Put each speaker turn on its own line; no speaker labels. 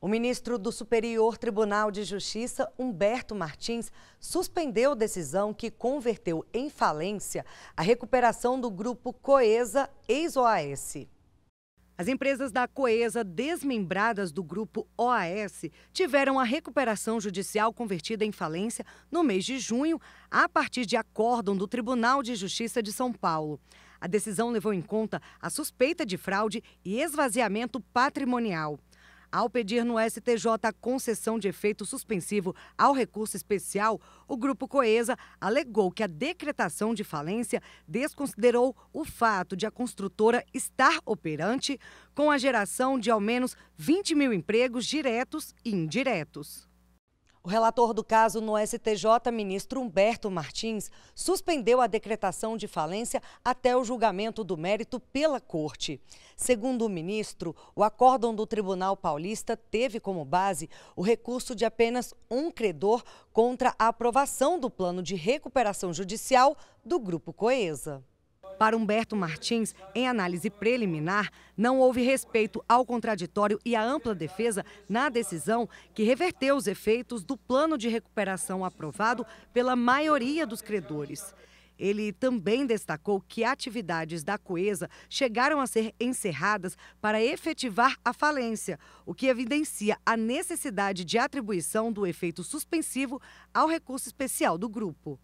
O ministro do Superior Tribunal de Justiça, Humberto Martins, suspendeu decisão que converteu em falência a recuperação do grupo Coesa ex-OAS. As empresas da Coesa, desmembradas do grupo OAS, tiveram a recuperação judicial convertida em falência no mês de junho, a partir de acórdão do Tribunal de Justiça de São Paulo. A decisão levou em conta a suspeita de fraude e esvaziamento patrimonial. Ao pedir no STJ a concessão de efeito suspensivo ao recurso especial, o Grupo Coesa alegou que a decretação de falência desconsiderou o fato de a construtora estar operante com a geração de ao menos 20 mil empregos diretos e indiretos. O relator do caso no STJ, ministro Humberto Martins, suspendeu a decretação de falência até o julgamento do mérito pela Corte. Segundo o ministro, o acórdão do Tribunal Paulista teve como base o recurso de apenas um credor contra a aprovação do plano de recuperação judicial do Grupo Coesa. Para Humberto Martins, em análise preliminar, não houve respeito ao contraditório e à ampla defesa na decisão que reverteu os efeitos do plano de recuperação aprovado pela maioria dos credores. Ele também destacou que atividades da Coesa chegaram a ser encerradas para efetivar a falência, o que evidencia a necessidade de atribuição do efeito suspensivo ao recurso especial do grupo.